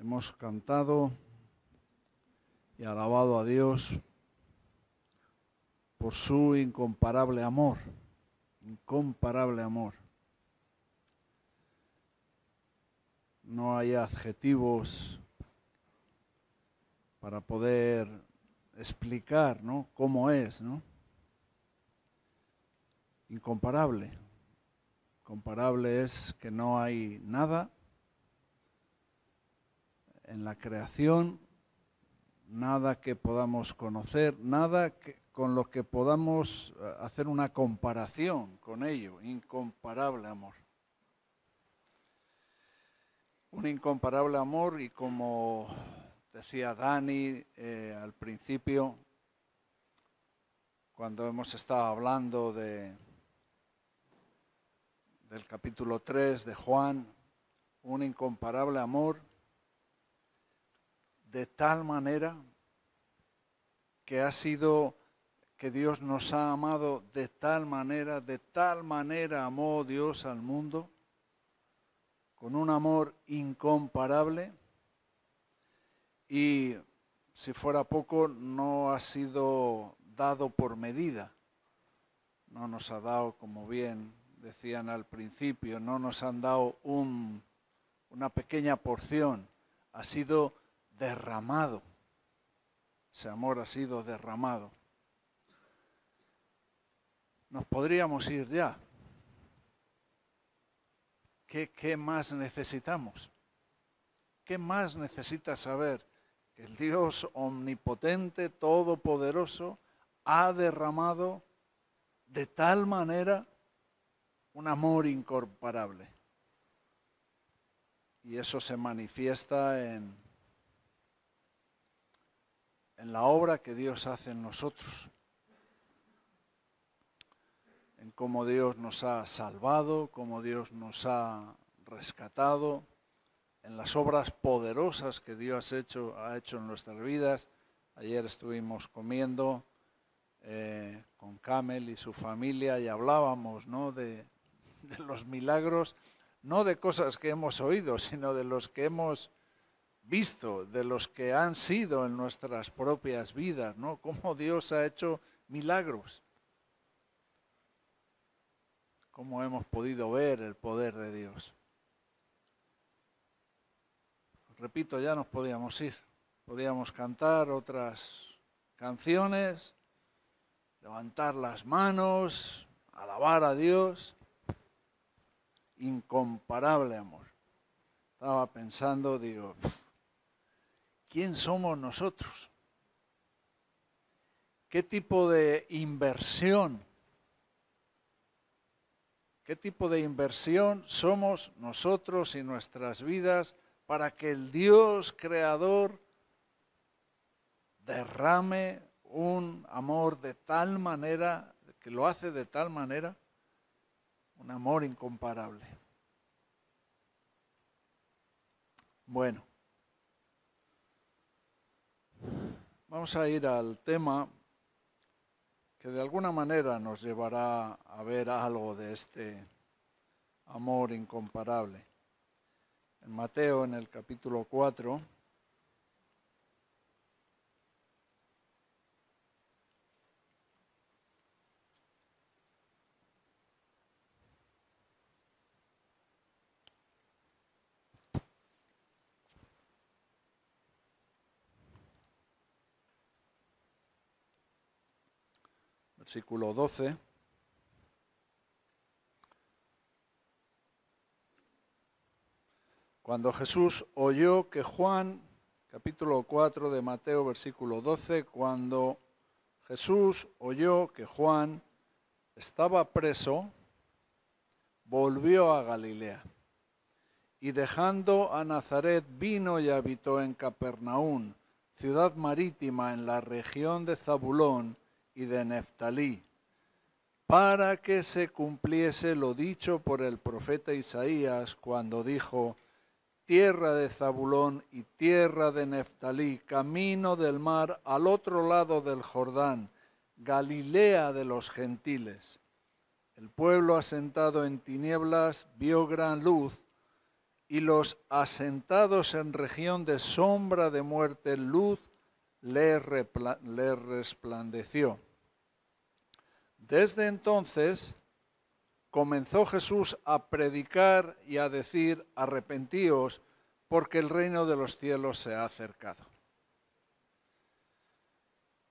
Hemos cantado y alabado a Dios por su incomparable amor, incomparable amor. No hay adjetivos para poder explicar ¿no? cómo es, ¿no? Incomparable. Comparable es que no hay nada en la creación, nada que podamos conocer, nada con lo que podamos eh, hacer una comparación con ello. Incomparable amor. Un incomparable amor y como decía Dani eh, al principio, cuando hemos estado hablando de, del capítulo 3 de Juan, un incomparable amor de tal manera que ha sido que Dios nos ha amado de tal manera, de tal manera amó Dios al mundo, con un amor incomparable y si fuera poco, no ha sido dado por medida. No nos ha dado, como bien decían al principio, no nos han dado una pequeña porción, ha sido derramado. Ese amor ha sido derramado. Nos podríamos ir ya. ¿Qué, más necesitamos? ¿Qué más necesita saber? que el Dios omnipotente, todopoderoso, ha derramado de tal manera un amor incorporable, Y eso se manifiesta en, en la obra que Dios hace en nosotros, en cómo Dios nos ha salvado, cómo Dios nos ha rescatado en las obras poderosas que Dios ha hecho, ha hecho en nuestras vidas. Ayer estuvimos comiendo eh, con Camel y su familia y hablábamos ¿no? de, los milagros, no de cosas que hemos oído, sino de los que hemos visto, de los que han sido en nuestras propias vidas, ¿no? Cómo Dios ha hecho milagros. Cómo hemos podido ver el poder de Dios repito, ya nos podíamos ir. Podíamos cantar otras canciones, levantar las manos, alabar a Dios. Incomparable amor. Estaba pensando, digo, ¿quién somos nosotros? ¿Qué tipo de inversión? ¿Qué tipo de inversión somos nosotros y nuestras vidas? para que el Dios creador derrame un amor de tal manera, que lo hace de tal manera, un amor incomparable. Bueno, vamos a ir al tema que de alguna manera nos llevará a ver algo de este amor incomparable en Mateo en el capítulo 4. Versículo 12. Cuando Jesús oyó que Juan, capítulo 4 de Mateo, versículo 12, cuando Jesús oyó que Juan estaba preso, volvió a Galilea y dejando a Nazaret vino y habitó en Capernaún, ciudad marítima en la región de Zabulón y de Neftalí, para que se cumpliese lo dicho por el profeta Isaías cuando dijo, tierra de Zabulón y tierra de Neftalí, camino del mar al otro lado del Jordán, Galilea de los gentiles. El pueblo asentado en tinieblas vio gran luz, y los asentados en región de sombra de muerte, luz le, resplandeció. Desde entonces comenzó Jesús a predicar y a decir, arrepentíos, porque el reino de los cielos se ha acercado.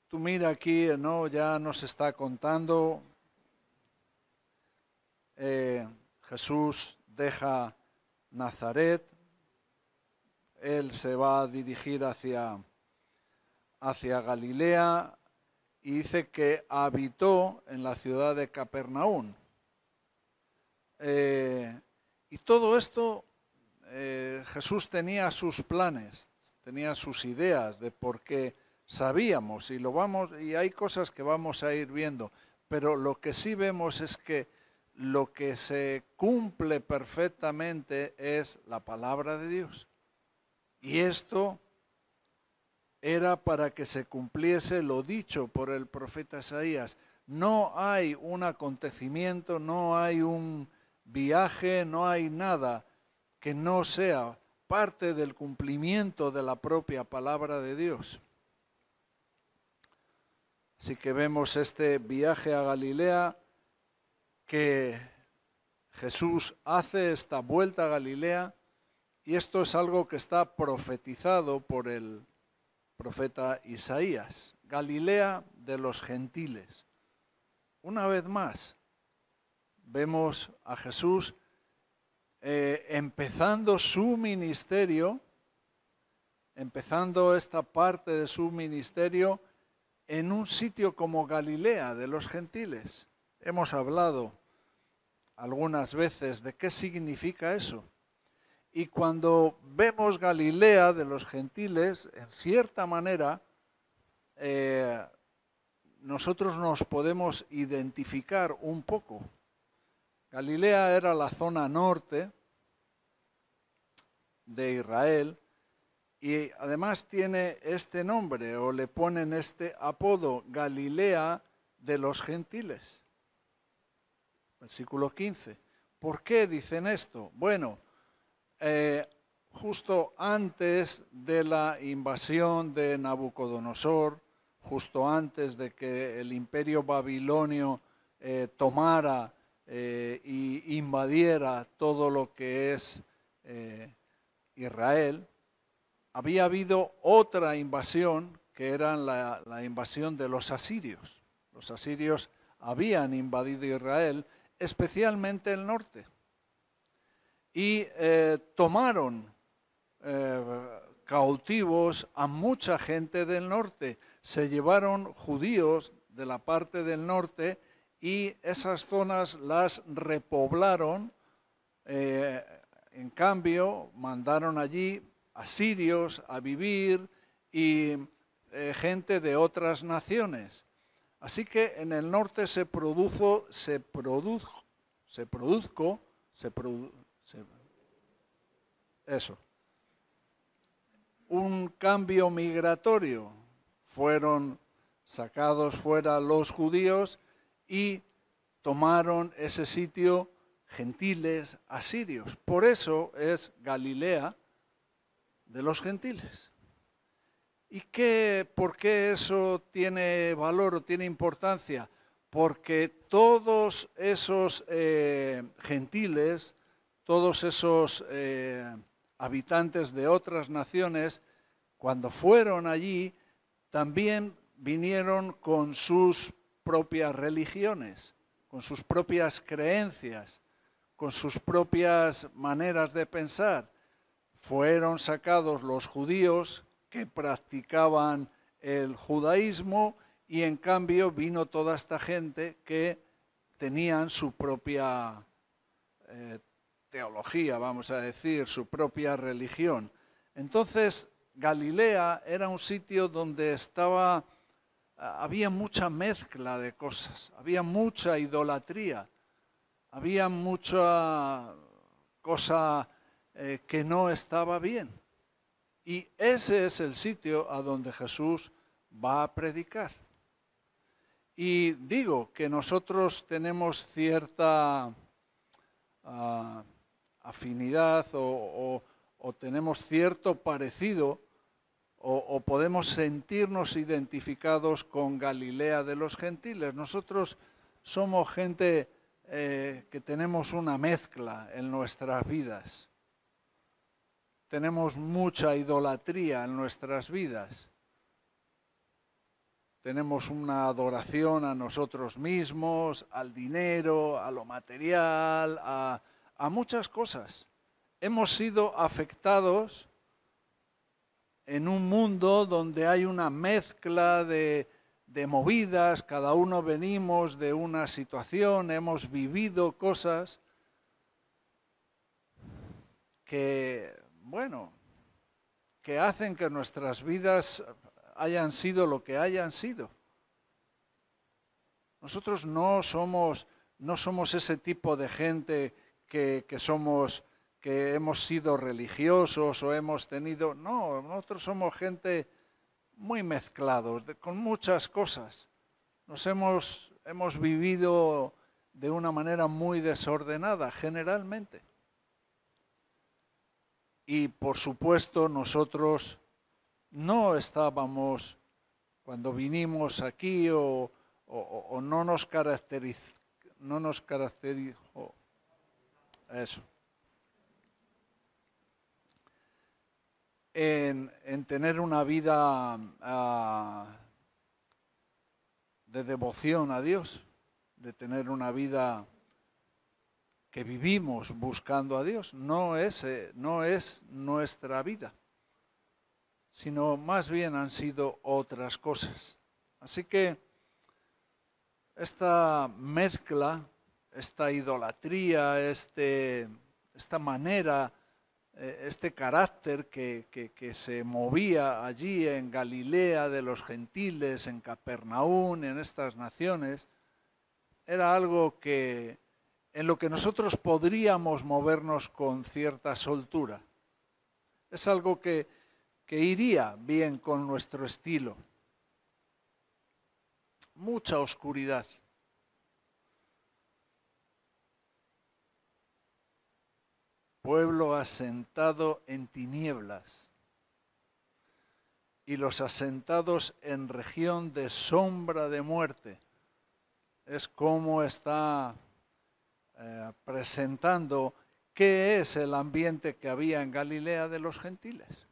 Tú mira aquí, eh, ¿no? ya nos está contando, eh, Jesús deja Nazaret, él se va a dirigir hacia, hacia Galilea y dice que habitó en la ciudad de Capernaum eh, y todo esto eh, Jesús tenía sus planes, tenía sus ideas de por qué sabíamos y lo vamos y hay cosas que vamos a ir viendo, pero lo que sí vemos es que lo que se cumple perfectamente es la palabra de Dios. Y esto era para que se cumpliese lo dicho por el profeta Isaías. No hay un acontecimiento, no hay un, viaje, no hay nada que no sea parte del cumplimiento de la propia palabra de Dios. Así que vemos este viaje a Galilea que Jesús hace esta vuelta a Galilea y esto es algo que está profetizado por el profeta Isaías. Galilea de los gentiles. Una vez más, vemos a Jesús eh, empezando su ministerio, empezando esta parte de su ministerio en un sitio como Galilea de los gentiles. Hemos hablado algunas veces de qué significa eso. Y cuando vemos Galilea de los gentiles, en cierta manera, eh, nosotros nos podemos identificar un poco Galilea era la zona norte de Israel y además tiene este nombre o le ponen este apodo, Galilea de los gentiles. Versículo 15. ¿Por qué dicen esto? Bueno, eh, justo antes de la invasión de Nabucodonosor, justo antes de que el imperio babilonio eh, tomara eh, y invadiera todo lo que es eh, Israel, había habido otra invasión que era la, invasión de los asirios. Los asirios habían invadido Israel, especialmente el norte, y eh, tomaron cautivos a mucha gente del norte. Se llevaron judíos de la parte del norte y esas zonas las repoblaron. Eh, en cambio, mandaron allí asirios a vivir y eh, gente de otras naciones. Así que en el norte se produjo, se produjo, se produjo, se, produjo, eso, un cambio migratorio. Fueron sacados fuera los judíos y tomaron ese sitio gentiles asirios. Por eso es Galilea de los gentiles. ¿Y qué, por qué eso tiene valor o tiene importancia? Porque todos esos eh, gentiles, todos esos eh, habitantes de otras naciones, cuando fueron allí, también vinieron con sus propias religiones, con sus propias creencias, con sus propias maneras de pensar. Fueron sacados los judíos que practicaban el judaísmo y en cambio vino toda esta gente que tenían su propia eh, teología, vamos a decir, su propia religión. Entonces, Galilea era un sitio donde estaba Ah, había mucha mezcla de cosas, había mucha idolatría, había mucha cosa eh, que no estaba bien. Y ese es el sitio a donde Jesús va a predicar. Y digo que nosotros tenemos cierta ah, afinidad o tenemos cierto parecido o, podemos sentirnos identificados con Galilea de los gentiles. Nosotros somos gente eh, que tenemos una mezcla en nuestras vidas. Tenemos mucha idolatría en nuestras vidas. Tenemos una adoración a nosotros mismos, al dinero, a lo material, a muchas cosas. Hemos sido afectados en un mundo donde hay una mezcla de, movidas, cada uno venimos de una situación, hemos vivido cosas que, bueno, que hacen que nuestras vidas hayan sido lo que hayan sido. Nosotros no somos, no somos ese tipo de gente que somos que hemos sido religiosos o hemos tenido... No, nosotros somos gente muy mezclados, con muchas cosas. Nos hemos, hemos vivido de una manera muy desordenada, generalmente. Y por supuesto nosotros no estábamos, cuando vinimos aquí o, no nos caracterizó, no nos caracterizó, eso, en, tener una vida ah, de devoción a Dios, de tener una vida que vivimos buscando a Dios. No es, eh, no es nuestra vida, sino más bien han sido otras cosas. Así que esta mezcla, esta idolatría, este, esta manera eh, este carácter que, se movía allí en Galilea de los gentiles, en Capernaum, en estas naciones, era algo que en lo que nosotros podríamos movernos con cierta soltura. Es algo que iría bien con nuestro estilo. Mucha oscuridad. pueblo asentado en tinieblas y los asentados en región de sombra de muerte. Es como está eh, presentando qué es el ambiente que había en Galilea de los gentiles.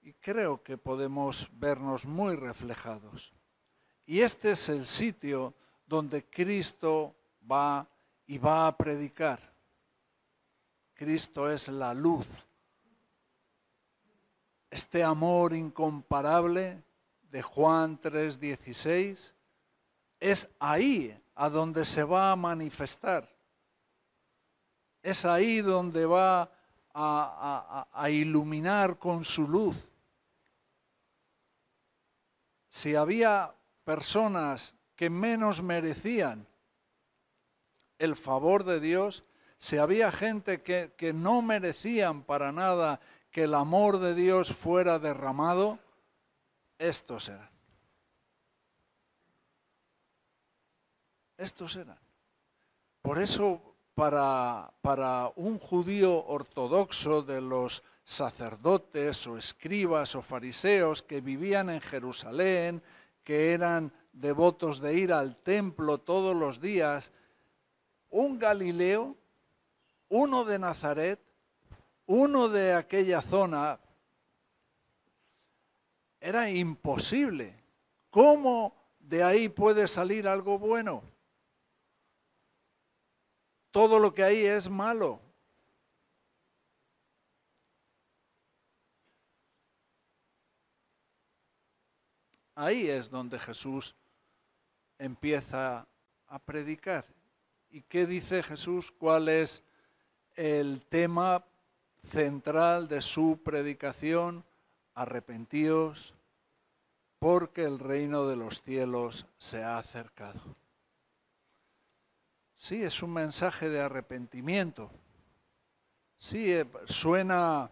Y creo que podemos vernos muy reflejados. Y este es el sitio donde Cristo va a y va a predicar. Cristo es la luz. Este amor incomparable de Juan 3:16 es ahí a donde se va a manifestar. Es ahí donde va a, a iluminar con su luz. Si había personas que menos merecían, el favor de Dios, si había gente que, no merecían para nada que el amor de Dios fuera derramado, estos eran. Estos eran. Por eso, para, un judío ortodoxo de los sacerdotes o escribas o fariseos que vivían en Jerusalén, que eran devotos de ir al templo todos los días, un Galileo, uno de Nazaret, uno de aquella zona, era imposible. ¿Cómo de ahí puede salir algo bueno? Todo lo que hay es malo. Ahí es donde Jesús empieza a predicar ¿Y qué dice Jesús? ¿Cuál es el tema central de su predicación? Arrepentidos porque el reino de los cielos se ha acercado. Sí, es un mensaje de arrepentimiento. Sí, eh, suena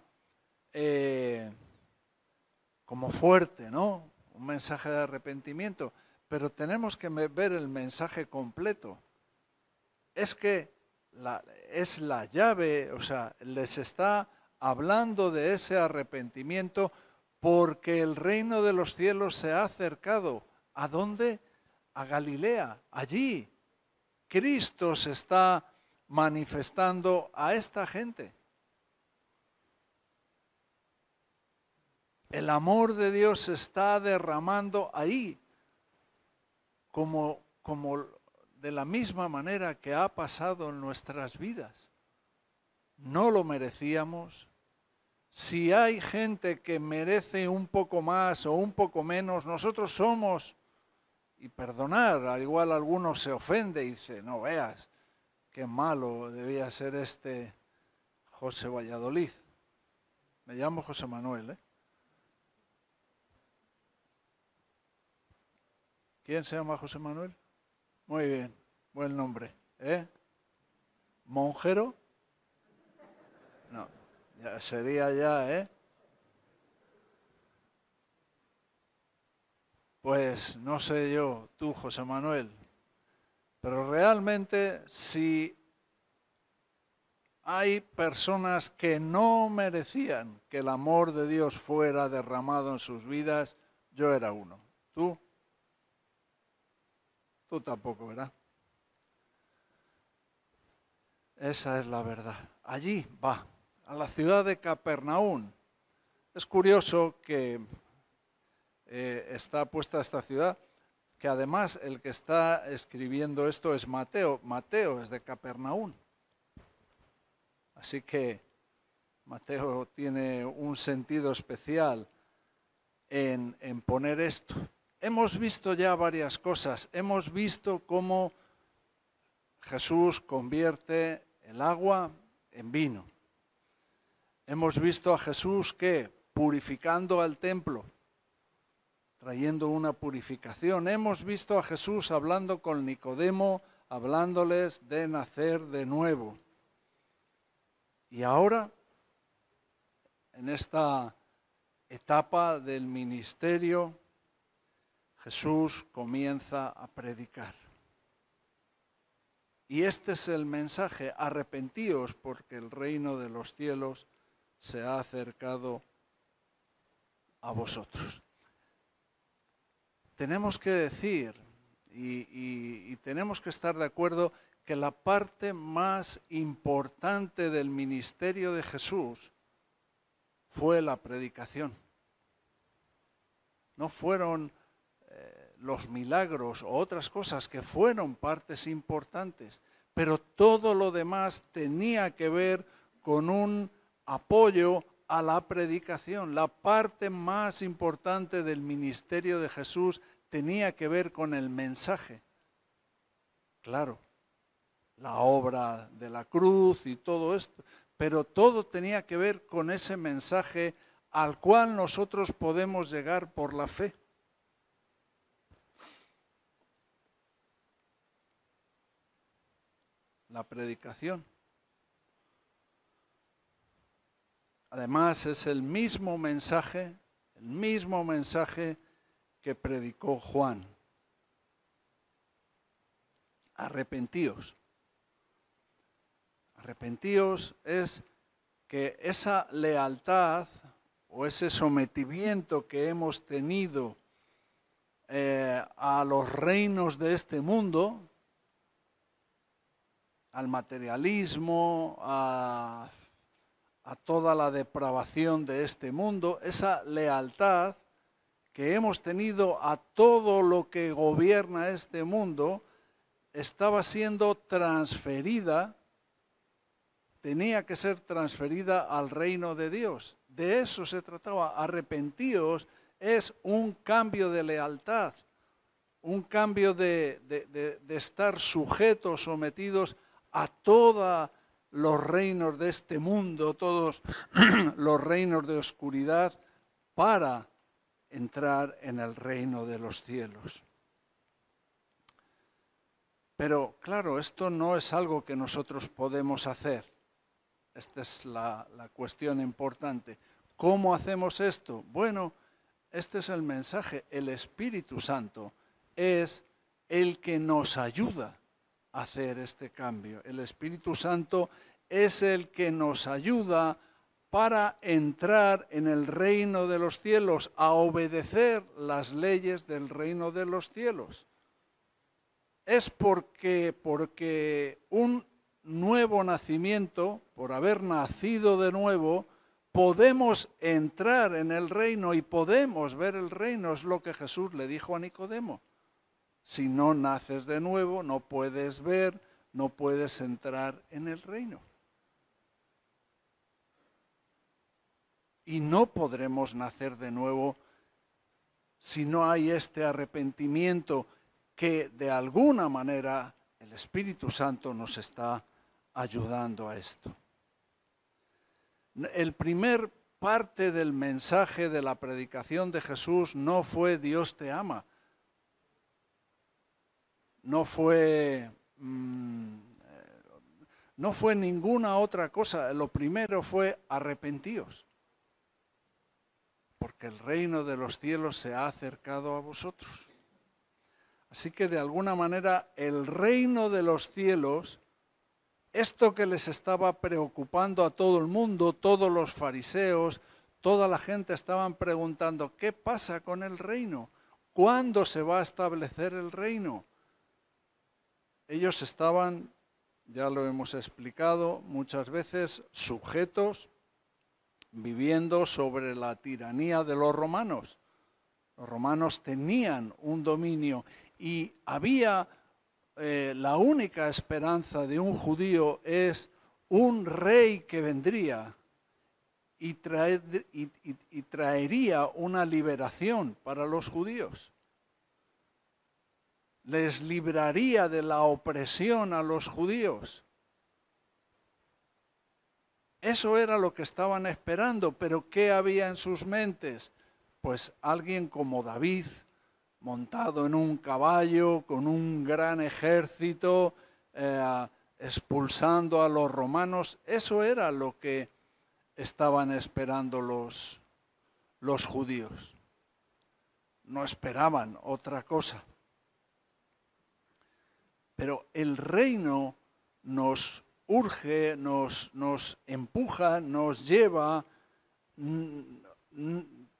eh, como fuerte, ¿no? Un mensaje de arrepentimiento, pero tenemos que ver el mensaje completo es que la, es la llave, o sea, les está hablando de ese arrepentimiento porque el reino de los cielos se ha acercado. ¿A dónde? A Galilea, allí. Cristo se está manifestando a esta gente. El amor de Dios se está derramando ahí, como, como de la misma manera que ha pasado en nuestras vidas. No lo merecíamos. Si hay gente que merece un poco más o un poco menos, nosotros somos, y perdonar, al igual alguno se ofende y dice, no veas, qué malo debía ser este José Valladolid. Me llamo José Manuel, ¿eh? ¿Quién se llama José Manuel? Muy bien, buen nombre. ¿eh? ¿Monjero? No, ya sería ya, ¿eh? Pues no sé yo, tú, José Manuel, pero realmente si hay personas que no merecían que el amor de Dios fuera derramado en sus vidas, yo era uno. ¿Tú? Tú tampoco, ¿verdad? Esa es la verdad. Allí va, a la ciudad de Capernaum. Es curioso que eh, está puesta esta ciudad, que además el que está escribiendo esto es Mateo. Mateo es de Capernaum. Así que Mateo tiene un sentido especial en poner esto, hemos visto ya varias cosas. Hemos visto cómo Jesús convierte el agua en vino. Hemos visto a Jesús que, purificando al templo, trayendo una purificación, hemos visto a Jesús hablando con Nicodemo, hablándoles de nacer de nuevo. Y ahora, en esta etapa del ministerio, Jesús comienza a predicar. Y este es el mensaje, arrepentíos porque el reino de los cielos se ha acercado a vosotros. Tenemos que decir y, tenemos que estar de acuerdo que la parte más importante del ministerio de Jesús fue la predicación. No fueron los milagros o otras cosas que fueron partes importantes, pero todo lo demás tenía que ver con un apoyo a la predicación. La parte más importante del ministerio de Jesús tenía que ver con el mensaje. Claro, la obra de la cruz y todo esto, pero todo tenía que ver con ese mensaje al cual nosotros podemos llegar por la fe. la predicación. Además es el mismo mensaje, el mismo mensaje que predicó Juan. Arrepentíos. Arrepentíos es que esa lealtad o ese sometimiento que hemos tenido eh, a los reinos de este mundo, al materialismo, a, toda la depravación de este mundo, esa lealtad que hemos tenido a todo lo que gobierna este mundo, estaba siendo transferida, tenía que ser transferida al reino de Dios. De eso se trataba. Arrepentíos es un cambio de lealtad, un cambio de, estar sujetos, sometidos a todos los reinos de este mundo, todos los reinos de oscuridad, para entrar en el reino de los cielos. Pero claro, esto no es algo que nosotros podemos hacer. Esta es la, la cuestión importante. ¿Cómo hacemos esto? Bueno, este es el mensaje. El Espíritu Santo es el que nos ayuda hacer este cambio. El Espíritu Santo es el que nos ayuda para entrar en el reino de los cielos, a obedecer las leyes del reino de los cielos. Es porque, porque un nuevo nacimiento, por haber nacido de nuevo, podemos entrar en el reino y podemos ver el reino, es lo que Jesús le dijo a Nicodemo. Si no naces de nuevo, no puedes ver, no puedes entrar en el reino. Y no podremos nacer de nuevo si no hay este arrepentimiento que de alguna manera el Espíritu Santo nos está ayudando a esto. El primer parte del mensaje de la predicación de Jesús no fue Dios te ama, no fue, mm, eh, no fue ninguna otra cosa. Lo primero fue arrepentíos, porque el reino de los cielos se ha acercado a vosotros. Así que de alguna manera el reino de los cielos, esto que les estaba preocupando a todo el mundo, todos los fariseos, toda la gente estaban preguntando, ¿qué pasa con el reino? ¿Cuándo se va a establecer el reino? Ellos estaban, ya lo hemos explicado muchas veces, sujetos, viviendo sobre la tiranía de los romanos. Los romanos tenían un dominio y había eh, la única esperanza de un judío es un rey que vendría y traería una liberación para los judíos les libraría de la opresión a los judíos. Eso era lo que estaban esperando, pero ¿qué había en sus mentes? Pues alguien como David, montado en un caballo, con un gran ejército, eh, expulsando a los romanos, eso era lo que estaban esperando los judíos. No esperaban otra cosa. Pero el reino nos urge, nos, empuja, nos lleva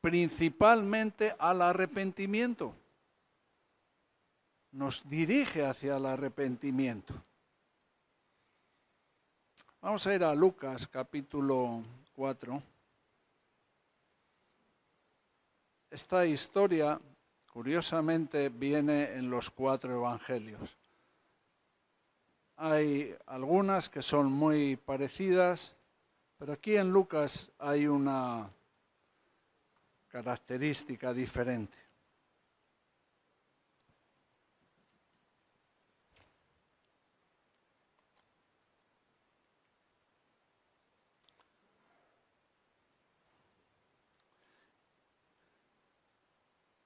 principalmente al arrepentimiento. Nos dirige hacia el arrepentimiento. Vamos a ir a Lucas capítulo 4. Esta historia, curiosamente, viene en los cuatro evangelios hay algunas que son muy parecidas, pero aquí en Lucas hay una característica diferente.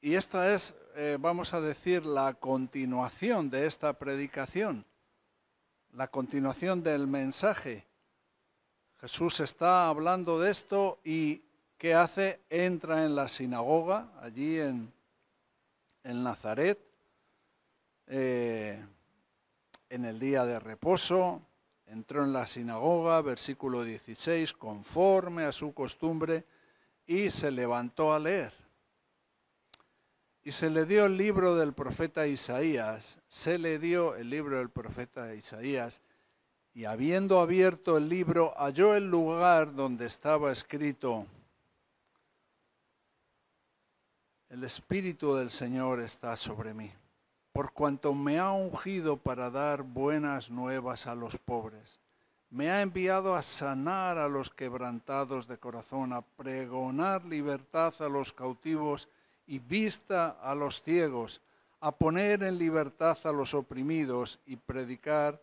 Y esta es, eh, vamos a decir, la continuación de esta predicación la continuación del mensaje. Jesús está hablando de esto y ¿qué hace? Entra en la sinagoga, allí en, Nazaret, eh, en el día de reposo, entró en la sinagoga, versículo 16, conforme a su costumbre, y se levantó a leer. Y se le dio el libro del profeta Isaías, se le dio el libro del profeta Isaías, y habiendo abierto el libro, halló el lugar donde estaba escrito, el Espíritu del Señor está sobre mí, por cuanto me ha ungido para dar buenas nuevas a los pobres. Me ha enviado a sanar a los quebrantados de corazón, a pregonar libertad a los cautivos y vista a los ciegos, a poner en libertad a los oprimidos y predicar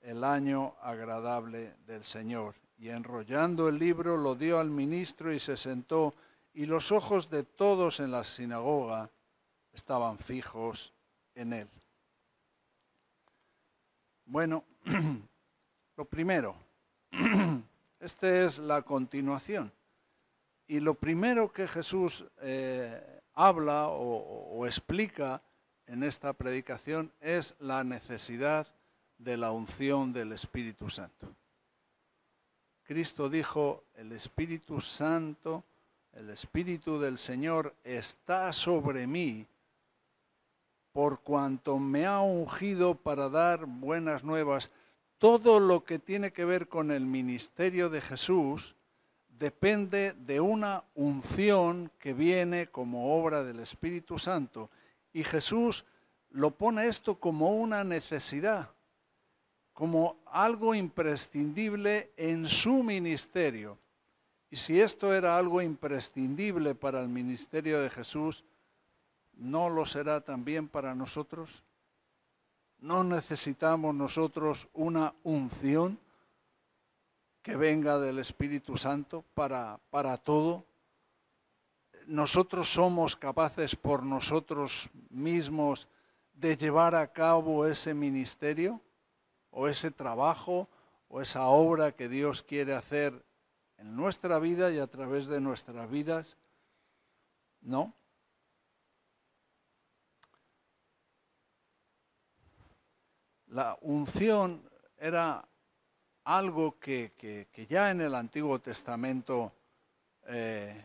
el año agradable del Señor. Y enrollando el libro lo dio al ministro y se sentó, y los ojos de todos en la sinagoga estaban fijos en él. Bueno, lo primero, esta es la continuación. Y lo primero que Jesús eh, habla o, explica en esta predicación es la necesidad de la unción del Espíritu Santo. Cristo dijo, el Espíritu Santo, el Espíritu del Señor está sobre mí por cuanto me ha ungido para dar buenas nuevas. Todo lo que tiene que ver con el ministerio de Jesús depende de una unción que viene como obra del Espíritu Santo. Y Jesús lo pone esto como una necesidad, como algo imprescindible en su ministerio. Y si esto era algo imprescindible para el ministerio de Jesús, ¿no lo será también para nosotros? ¿No necesitamos nosotros una unción? que venga del Espíritu Santo para, para todo. Nosotros somos capaces por nosotros mismos de llevar a cabo ese ministerio o ese trabajo o esa obra que Dios quiere hacer en nuestra vida y a través de nuestras vidas. No, la unción era algo que, ya en el Antiguo Testamento eh,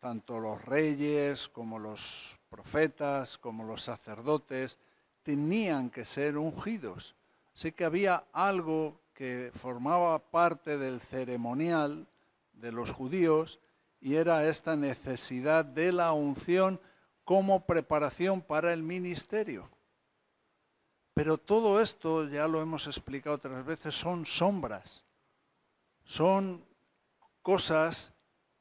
tanto los reyes como los profetas como los sacerdotes tenían que ser ungidos. Así que había algo que formaba parte del ceremonial de los judíos y era esta necesidad de la unción como preparación para el ministerio. Pero todo esto, ya lo hemos explicado otras veces, son sombras, son cosas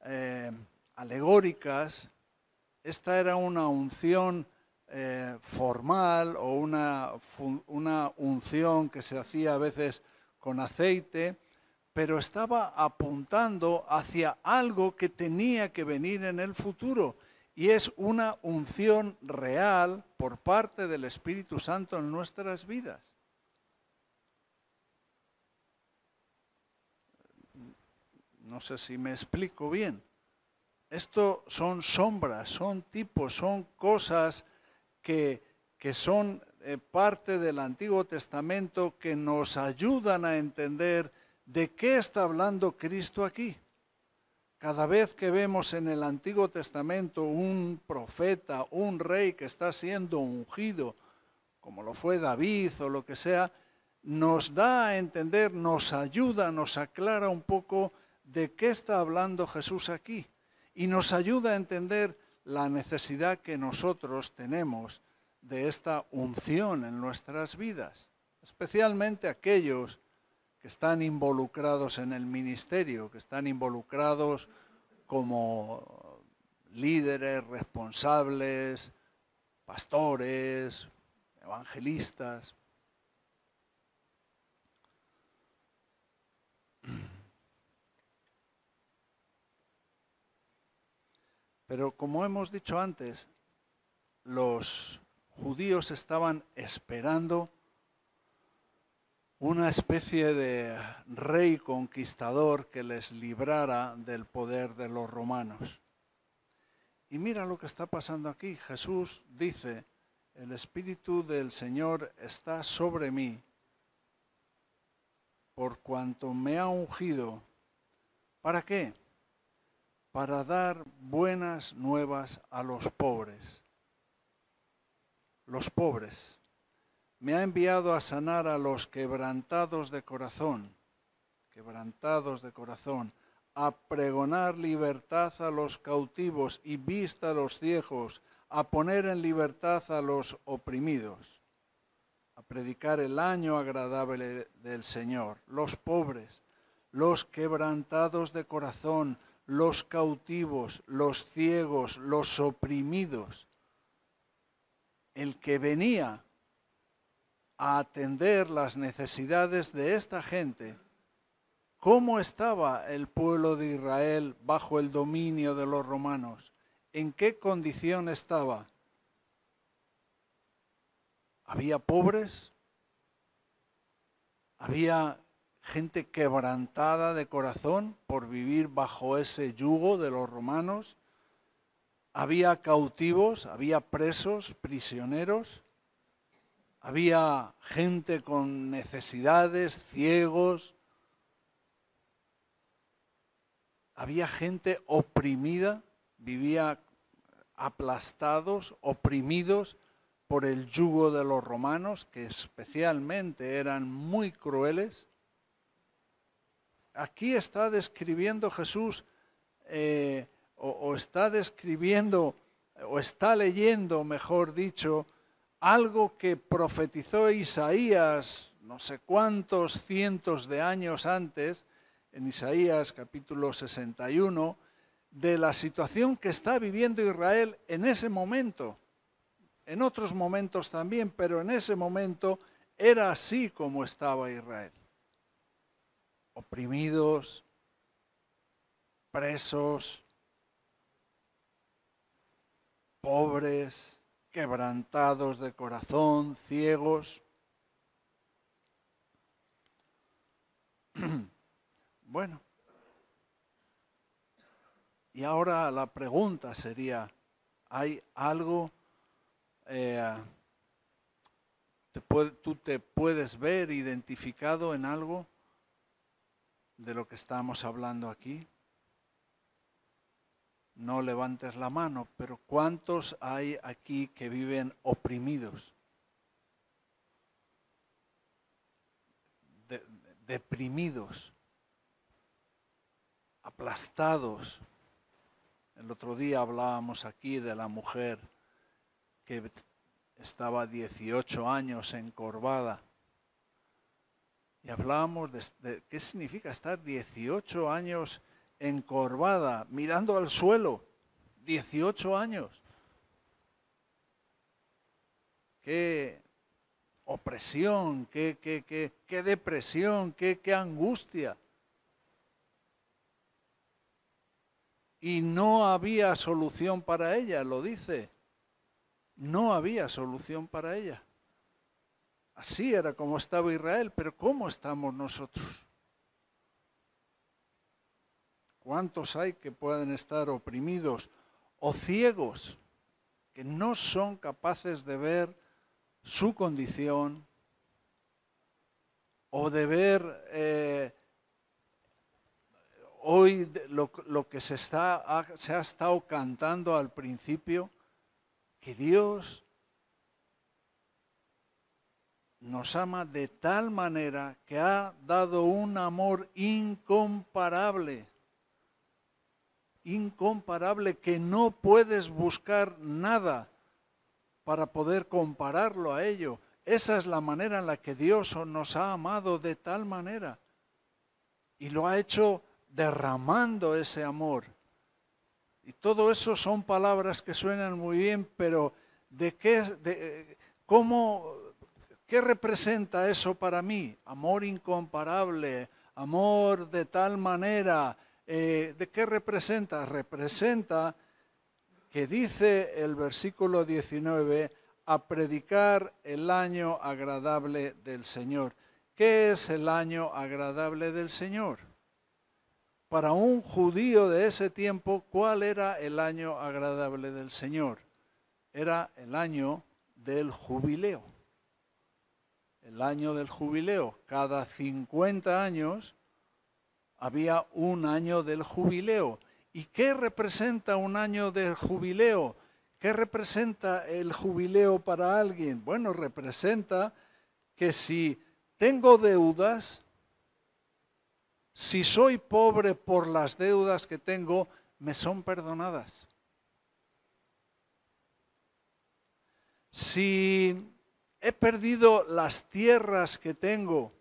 eh, alegóricas. Esta era una unción eh, formal o una unción que se hacía a veces con aceite, pero estaba apuntando hacia algo que tenía que venir en el futuro y es una unción real por parte del Espíritu Santo en nuestras vidas. No sé si me explico bien. Esto son sombras, son tipos, son cosas que, que son eh, parte del Antiguo Testamento que nos ayudan a entender de qué está hablando Cristo aquí. Cada vez que vemos en el Antiguo Testamento un profeta, un rey que está siendo ungido, como lo fue David o lo que sea, nos da a entender, nos ayuda, nos aclara un poco de qué está hablando Jesús aquí y nos ayuda a entender la necesidad que nosotros tenemos de esta unción en nuestras vidas, especialmente aquellos que están involucrados en el ministerio, que están involucrados como líderes, responsables, pastores, evangelistas. Pero como hemos dicho antes, los judíos estaban esperando una especie de rey conquistador que les librara del poder de los romanos. Y mira lo que está pasando aquí. Jesús dice, el Espíritu del Señor está sobre mí, por cuanto me ha ungido. ¿Para qué? Para dar buenas nuevas a los pobres. Los pobres me ha enviado a sanar a los quebrantados de corazón, quebrantados de corazón, a pregonar libertad a los cautivos y vista a los ciegos, a poner en libertad a los oprimidos, a predicar el año agradable del Señor, los pobres, los quebrantados de corazón, los cautivos, los ciegos, los oprimidos. El que venía a atender las necesidades de esta gente, ¿cómo estaba el pueblo de Israel bajo el dominio de los romanos? ¿En qué condición estaba? ¿Había pobres? ¿Había gente quebrantada de corazón por vivir bajo ese yugo de los romanos? ¿Había cautivos? ¿Había presos, prisioneros? Había gente con necesidades, ciegos. Había gente oprimida, vivía aplastados, oprimidos por el yugo de los romanos, que especialmente eran muy crueles. Aquí está describiendo Jesús, eh, o está describiendo, o está leyendo, mejor dicho, algo que profetizó Isaías no sé cuántos cientos de años antes, en Isaías capítulo 61, de la situación que está viviendo Israel en ese momento. En otros momentos también, pero en ese momento era así como estaba Israel. Oprimidos, presos, pobres, quebrantados de corazón, ciegos. Bueno, y ahora la pregunta sería, ¿hay algo eh, tú te puedes ver identificado en algo de lo que estamos hablando aquí? no levantes la mano, pero ¿cuántos hay aquí que viven oprimidos? deprimidos, aplastados. El otro día hablábamos aquí de la mujer que estaba 18 años encorvada. Y hablábamos de, qué significa estar 18 años encorvada, mirando al suelo, 18 años. Qué opresión, qué, qué, qué, qué depresión, qué, qué angustia. Y no había solución para ella, lo dice. No había solución para ella. Así era como estaba Israel, pero ¿cómo estamos nosotros? ¿Cuántos hay que pueden estar oprimidos o ciegos, que no son capaces de ver su condición o de ver eh, hoy lo, que se, se ha estado cantando al principio, que Dios nos ama de tal manera que ha dado un amor incomparable incomparable que no puedes buscar nada para poder compararlo a ello. Esa es la manera en la que Dios nos ha amado de tal manera. Y lo ha hecho derramando ese amor. Y todo eso son palabras que suenan muy bien, pero ¿de qué, de, eh, cómo, qué representa eso para mí? Amor incomparable, amor de tal manera, eh, ¿De qué representa? Representa que dice el versículo 19, a predicar el año agradable del Señor. ¿Qué es el año agradable del Señor? Para un judío de ese tiempo, ¿cuál era el año agradable del Señor? Era el año del jubileo. El año del jubileo. Cada 50 años había un año del jubileo. ¿Y qué representa un año del jubileo? ¿Qué representa el jubileo para alguien? Bueno, representa que si tengo deudas, si soy pobre por las deudas que tengo, me son perdonadas. Si he perdido las tierras que tengo,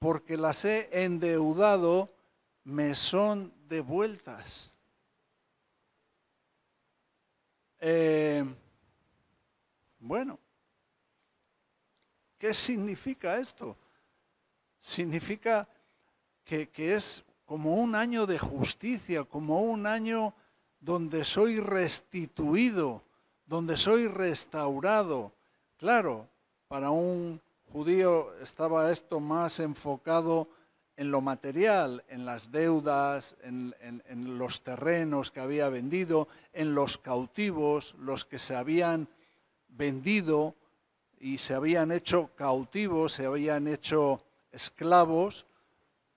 porque las he endeudado, me son devueltas. Eh, bueno, ¿qué significa esto? Significa que es como un año de justicia, como un año donde soy restituido, donde soy restaurado. Claro, para un judío estaba esto más enfocado en lo material, en las deudas, en, los terrenos que había vendido, en los cautivos, los que se habían vendido y se habían hecho cautivos, se habían hecho esclavos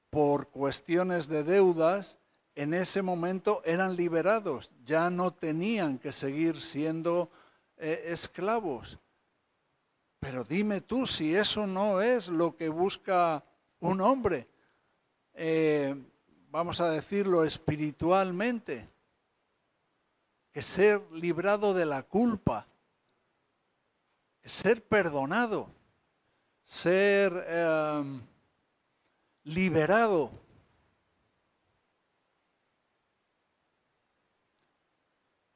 por cuestiones de deudas, en ese momento eran liberados, ya no tenían que seguir siendo eh, esclavos. Pero dime tú si eso no es lo que busca un hombre, eh, vamos a decirlo espiritualmente, que ser librado de la culpa, ser perdonado, ser em, liberado.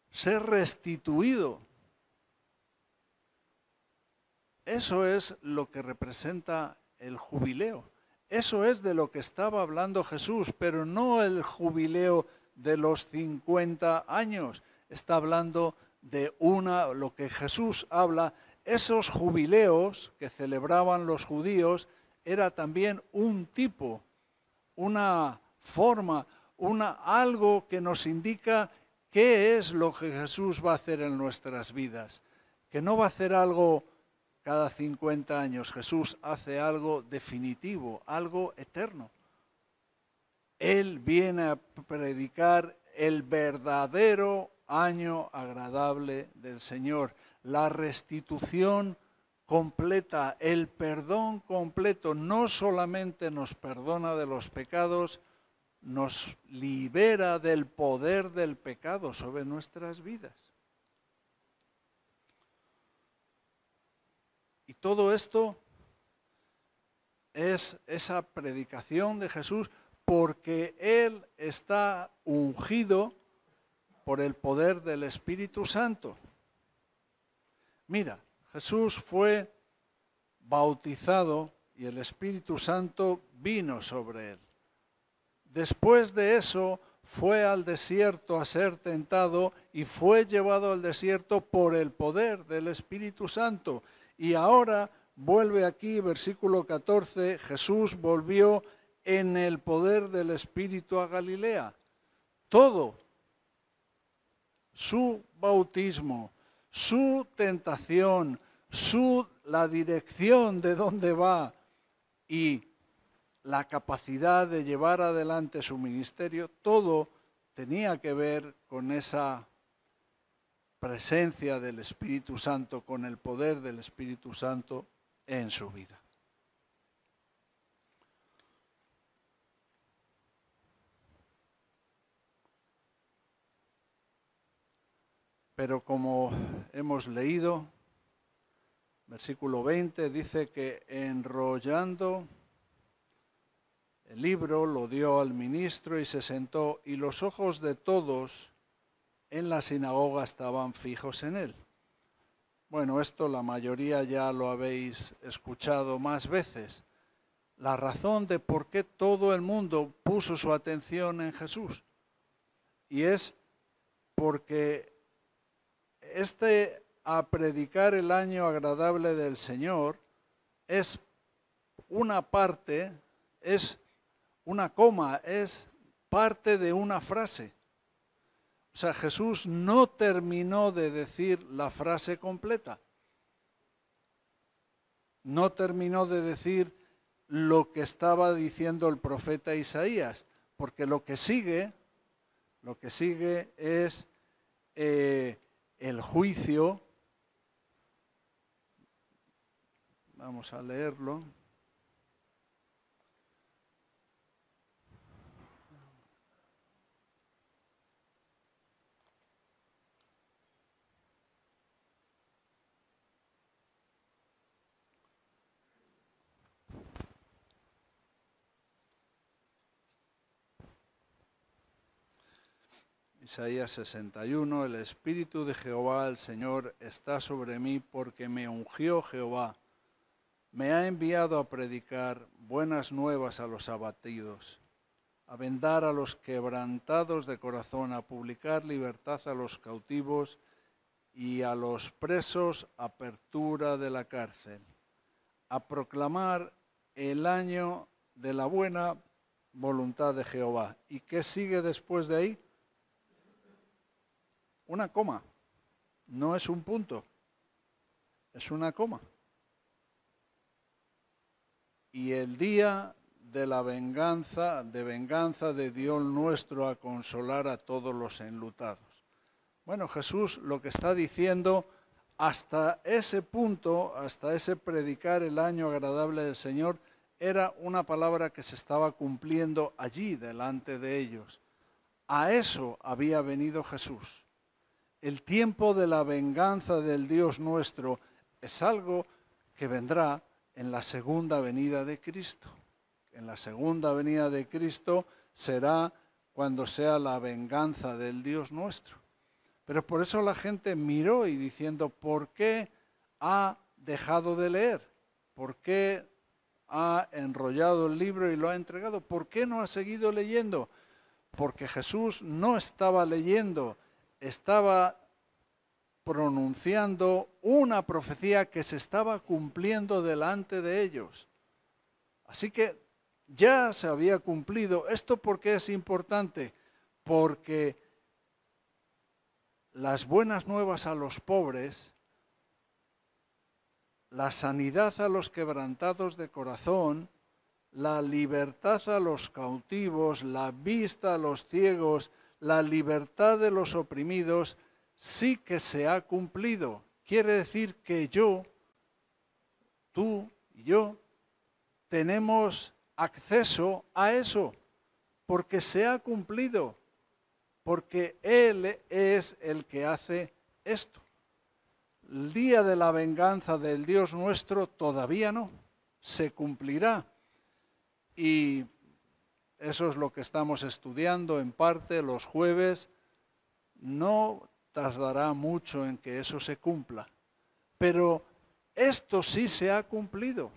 ser restituido eso es lo que representa el jubileo. Eso es de lo que estaba hablando Jesús, pero no el jubileo de los 50 años. Está hablando de una, lo que Jesús habla, esos jubileos que celebraban los judíos era también un tipo, una forma, una, algo que nos indica qué es lo que Jesús va a hacer en nuestras vidas. Que no va a hacer algo cada 50 años Jesús hace algo definitivo, algo eterno. Él viene a predicar el verdadero año agradable del Señor, la restitución completa, el perdón completo. No solamente nos perdona de los pecados, nos libera del poder del pecado sobre nuestras vidas. todo esto es esa predicación de Jesús porque Él está ungido por el poder del Espíritu Santo. Mira, Jesús fue bautizado y el Espíritu Santo vino sobre él. Después de eso fue al desierto a ser tentado y fue llevado al desierto por el poder del Espíritu Santo. Y ahora vuelve aquí, versículo 14, Jesús volvió en el poder del Espíritu a Galilea. Todo, su bautismo, su tentación, su, la dirección de dónde va y la capacidad de llevar adelante su ministerio, todo tenía que ver con esa presencia del Espíritu Santo, con el poder del Espíritu Santo en su vida. Pero como hemos leído, versículo 20 dice que enrollando el libro lo dio al ministro y se sentó y los ojos de todos en la sinagoga estaban fijos en él. Bueno, esto la mayoría ya lo habéis escuchado más veces. La razón de por qué todo el mundo puso su atención en Jesús. Y es porque este a predicar el año agradable del Señor es una parte, es una coma, es parte de una frase. O sea, Jesús no terminó de decir la frase completa. No terminó de decir lo que estaba diciendo el profeta Isaías, porque lo que sigue, lo que sigue es eh, el juicio. Vamos a leerlo. Isaías 61, el Espíritu de Jehová, el Señor, está sobre mí porque me ungió Jehová. Me ha enviado a predicar buenas nuevas a los abatidos, a vendar a los quebrantados de corazón, a publicar libertad a los cautivos y a los presos apertura de la cárcel, a proclamar el año de la buena voluntad de Jehová. ¿Y qué sigue después de ahí? una coma. No es un punto, es una coma. Y el día de la venganza, de venganza de Dios nuestro a consolar a todos los enlutados. Bueno, Jesús lo que está diciendo hasta ese punto, hasta ese predicar el año agradable del Señor, era una palabra que se estaba cumpliendo allí delante de ellos. A eso había venido Jesús el tiempo de la venganza del Dios nuestro es algo que vendrá en la segunda venida de Cristo. En la segunda venida de Cristo será cuando sea la venganza del Dios nuestro. Pero por eso la gente miró y diciendo, ¿por qué ha dejado de leer? ¿Por qué ha enrollado el libro y lo ha entregado? ¿Por qué no ha seguido leyendo? Porque Jesús no estaba leyendo, estaba pronunciando una profecía que se estaba cumpliendo delante de ellos. Así que ya se había cumplido. ¿Esto por qué es importante? Porque las buenas nuevas a los pobres, la sanidad a los quebrantados de corazón, la libertad a los cautivos, la vista a los ciegos, la libertad de los oprimidos sí que se ha cumplido. Quiere decir que yo, tú y yo, tenemos acceso a eso, porque se ha cumplido, porque Él es el que hace esto. El día de la venganza del Dios nuestro todavía no, se cumplirá. Y eso es lo que estamos estudiando en parte los jueves. No tardará mucho en que eso se cumpla, pero esto sí se ha cumplido.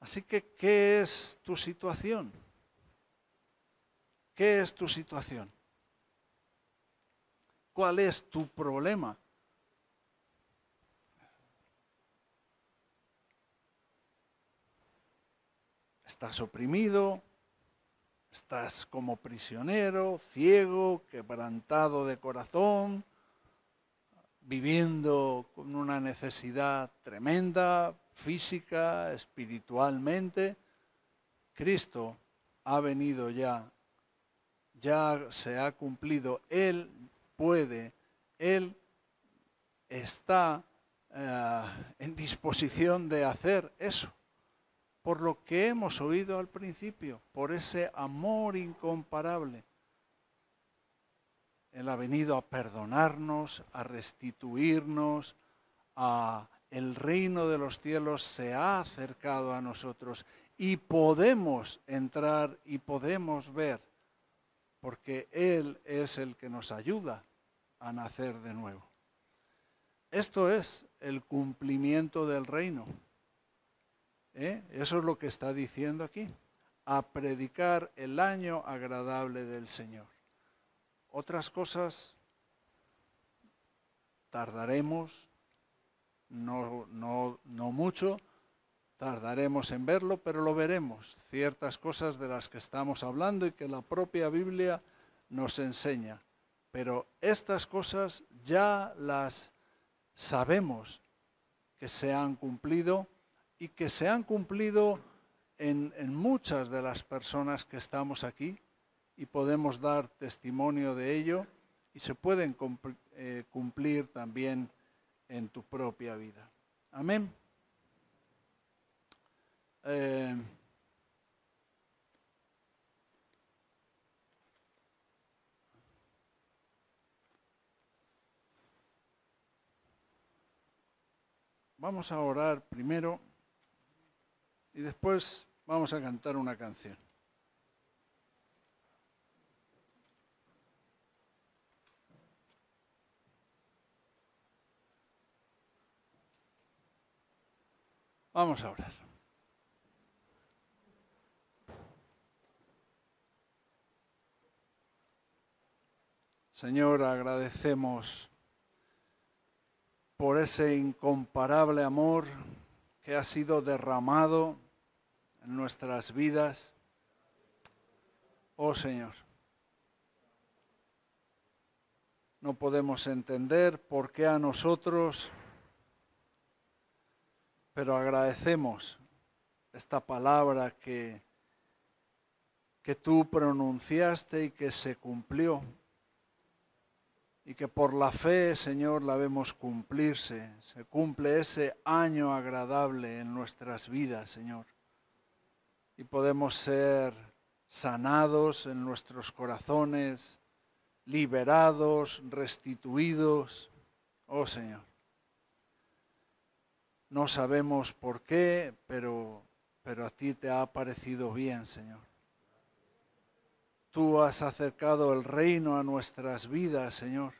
Así que, ¿qué es tu situación? ¿Qué es tu situación? ¿Cuál es tu problema? ¿Estás oprimido? Estás como prisionero, ciego, quebrantado de corazón, viviendo con una necesidad tremenda, física, espiritualmente. Cristo ha venido ya, ya se ha cumplido, Él puede, Él está eh, en disposición de hacer eso por lo que hemos oído al principio, por ese amor incomparable. Él ha venido a perdonarnos, a restituirnos, a el reino de los cielos se ha acercado a nosotros y podemos entrar y podemos ver, porque Él es el que nos ayuda a nacer de nuevo. Esto es el cumplimiento del reino. ¿Eh? Eso es lo que está diciendo aquí. A predicar el año agradable del Señor. Otras cosas tardaremos, no mucho, tardaremos en verlo, pero lo veremos. Ciertas cosas de las que estamos hablando y que la propia Biblia nos enseña. Pero estas cosas ya las sabemos que se han cumplido y que se han cumplido en, muchas de las personas que estamos aquí y podemos dar testimonio de ello y se pueden eh, cumplir también en tu propia vida. Amén. Eh, vamos a orar primero y después vamos a cantar una canción. Vamos a orar. Señor, agradecemos por ese incomparable amor que ha sido derramado nuestras vidas. Oh Señor, no podemos entender por qué a nosotros, pero agradecemos esta palabra que, que tú pronunciaste y que se cumplió y que por la fe, Señor, la vemos cumplirse. Se cumple ese año agradable en nuestras vidas, Señor y podemos ser sanados en nuestros corazones, liberados, restituidos. Oh Señor, no sabemos por qué, pero, pero a ti te ha parecido bien, Señor. Tú has acercado el reino a nuestras vidas, Señor.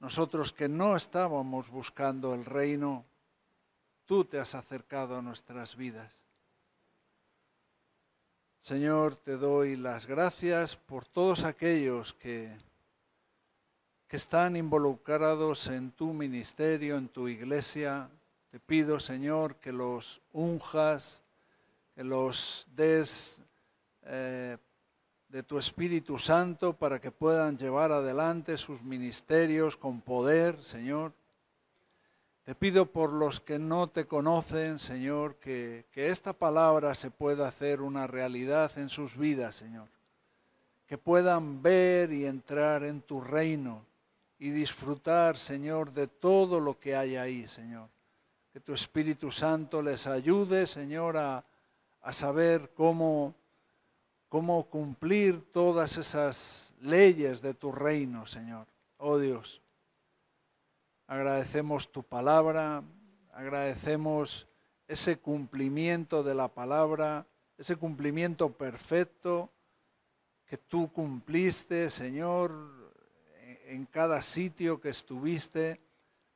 Nosotros que no estábamos buscando el reino, tú te has acercado a nuestras vidas. Señor, te doy las gracias por todos aquellos que, que están involucrados en tu ministerio, en tu iglesia. Te pido, Señor, que los unjas, que los des eh, de tu Espíritu Santo para que puedan llevar adelante sus ministerios con poder, Señor. Te pido por los que no te conocen, Señor, que, esta palabra se pueda hacer una realidad en sus vidas, Señor. Que puedan ver y entrar en tu reino y disfrutar, Señor, de todo lo que hay ahí, Señor. Que tu Espíritu Santo les ayude, Señor, a, saber cómo, cómo cumplir todas esas leyes de tu reino, Señor. Oh Dios agradecemos tu palabra, agradecemos ese cumplimiento de la palabra, ese cumplimiento perfecto que tú cumpliste, Señor, en cada sitio que estuviste,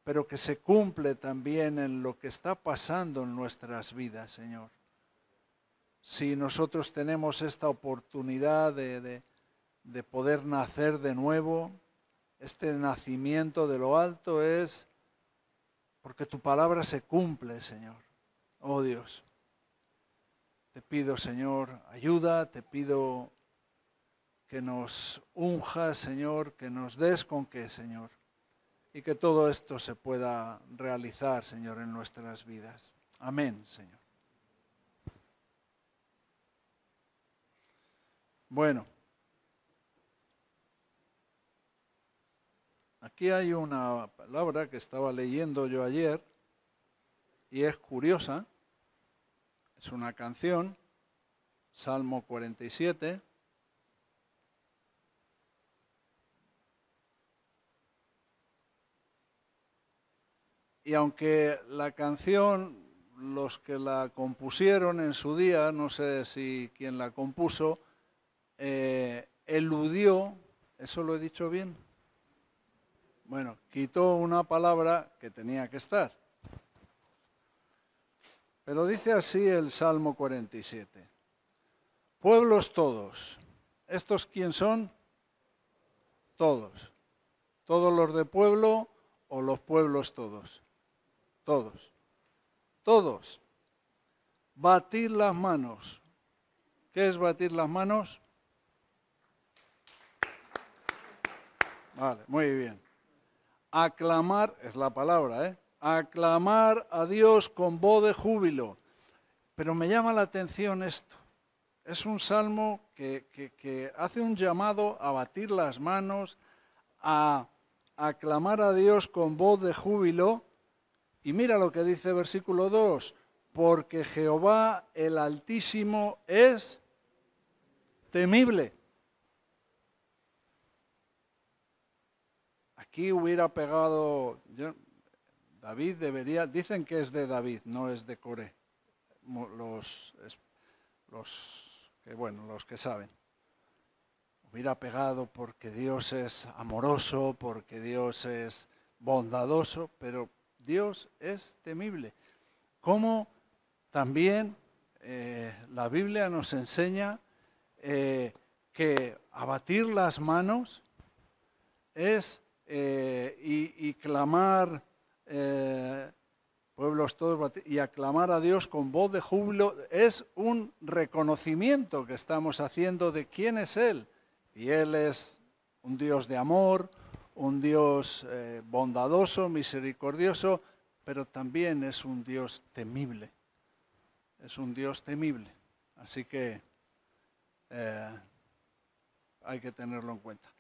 pero que se cumple también en lo que está pasando en nuestras vidas, Señor. Si nosotros tenemos esta oportunidad de, poder nacer de nuevo, este nacimiento de lo alto es porque tu palabra se cumple, Señor. Oh Dios, te pido, Señor, ayuda, te pido que nos unjas, Señor, que nos des con qué, Señor, y que todo esto se pueda realizar, Señor, en nuestras vidas. Amén, Señor. Bueno. Aquí hay una palabra que estaba leyendo yo ayer y es curiosa. Es una canción, Salmo 47. Y aunque la canción, los que la compusieron en su día, no sé si quién la compuso, eh, eludió, ¿eso lo he dicho bien? Bueno, quitó una palabra que tenía que estar. Pero dice así el Salmo 47. Pueblos todos. ¿Estos quién son? Todos. Todos los de pueblo o los pueblos todos. Todos. Todos. Batir las manos. ¿Qué es batir las manos? Vale, muy bien aclamar, es la palabra, ¿eh? aclamar a Dios con voz de júbilo. Pero me llama la atención esto. Es un salmo que, hace un llamado a batir las manos, a aclamar a Dios con voz de júbilo. Y mira lo que dice versículo 2, porque Jehová el Altísimo es temible. hubiera pegado... David debería... Dicen que es de David, no es de Coré. Los, los, que, bueno, los que saben. Hubiera pegado porque Dios es amoroso, porque Dios es bondadoso, pero Dios es temible. Como también eh, la Biblia nos enseña eh, que abatir las manos es eh, y, clamar, eh, pueblos todos, y aclamar a Dios con voz de júbilo, es un reconocimiento que estamos haciendo de quién es Él. Y Él es un Dios de amor, un Dios eh, bondadoso, misericordioso, pero también es un Dios temible. Es un Dios temible. Así que hay que tenerlo en cuenta.